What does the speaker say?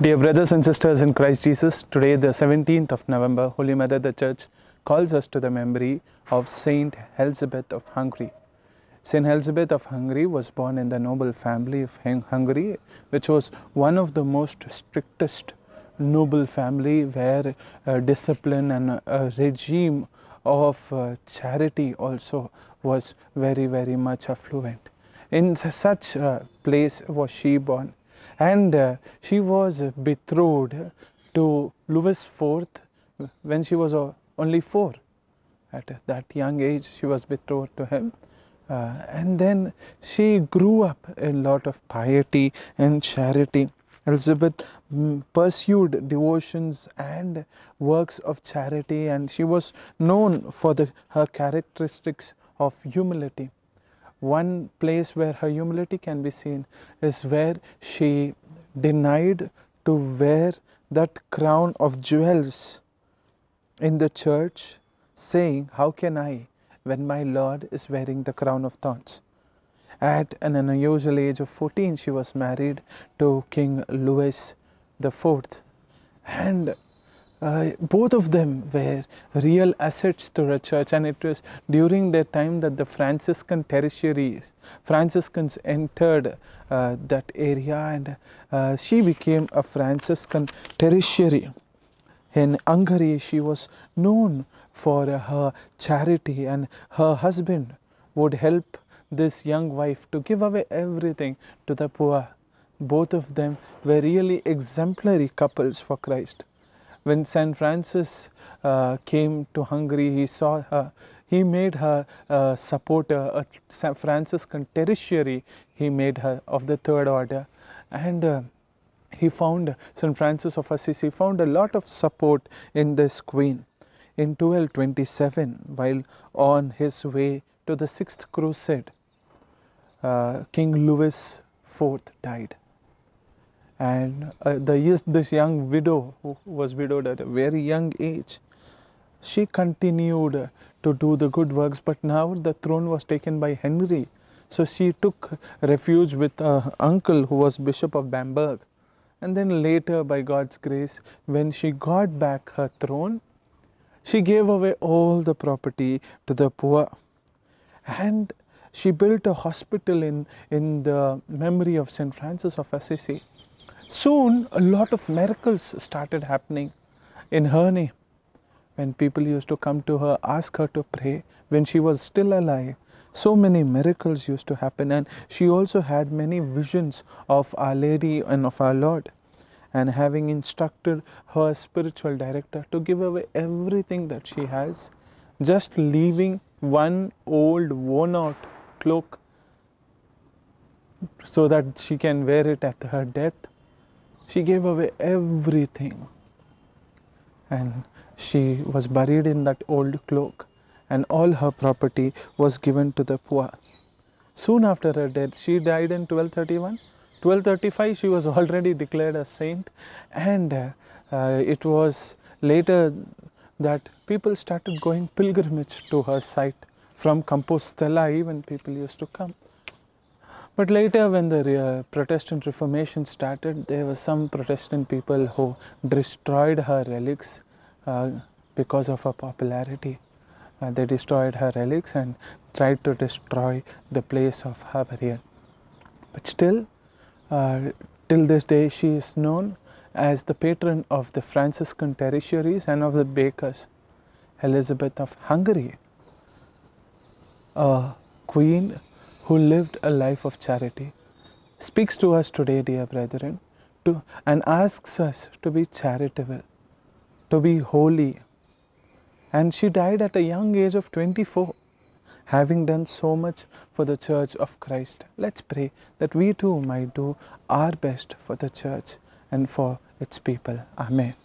Dear brothers and sisters in Christ Jesus, today, the 17th of November, Holy Mother the Church calls us to the memory of Saint Elizabeth of Hungary. Saint Elizabeth of Hungary was born in the noble family of Hungary, which was one of the most strictest noble family where uh, discipline and regime of uh, charity also was very, very much affluent. In such a uh, place was she born and uh, she was betrothed to Louis IV when she was uh, only four. At that young age, she was betrothed to him. Uh, and then she grew up a lot of piety and charity. Elizabeth mm, pursued devotions and works of charity, and she was known for the, her characteristics of humility one place where her humility can be seen is where she denied to wear that crown of jewels in the church, saying, How can I when my Lord is wearing the crown of thorns? At an unusual age of 14, she was married to King Louis the Fourth, And uh, both of them were real assets to the church and it was during their time that the Franciscan tertiaries, Franciscans entered uh, that area and uh, she became a Franciscan tertiary. In Hungary she was known for her charity and her husband would help this young wife to give away everything to the poor. Both of them were really exemplary couples for Christ. When St. Francis uh, came to Hungary, he saw her he made her uh, support uh, a Franciscan tertiary he made her of the third order and uh, he found St. Francis of Assisi found a lot of support in this queen. In 1227 while on his way to the sixth crusade uh, King Louis IV died and uh, the, this young widow, who was widowed at a very young age, she continued to do the good works, but now the throne was taken by Henry. So she took refuge with her uncle, who was Bishop of Bamberg. And then later, by God's grace, when she got back her throne, she gave away all the property to the poor. And she built a hospital in, in the memory of St. Francis of Assisi. Soon, a lot of miracles started happening in her name. When people used to come to her, ask her to pray, when she was still alive, so many miracles used to happen. And she also had many visions of Our Lady and of Our Lord. And having instructed her spiritual director to give away everything that she has, just leaving one old, worn out cloak so that she can wear it at her death she gave away everything. And she was buried in that old cloak, and all her property was given to the poor. Soon after her death, she died in 1231. 1235, she was already declared a saint, and uh, uh, it was later that people started going pilgrimage to her site. From Compostela, even people used to come. But later, when the uh, Protestant Reformation started, there were some Protestant people who destroyed her relics uh, because of her popularity. Uh, they destroyed her relics and tried to destroy the place of her burial. But still, uh, till this day, she is known as the patron of the Franciscan tertiaries and of the bakers, Elizabeth of Hungary, a queen who lived a life of charity, speaks to us today, dear brethren, to, and asks us to be charitable, to be holy. And she died at a young age of 24, having done so much for the Church of Christ. Let's pray that we too might do our best for the Church and for its people. Amen.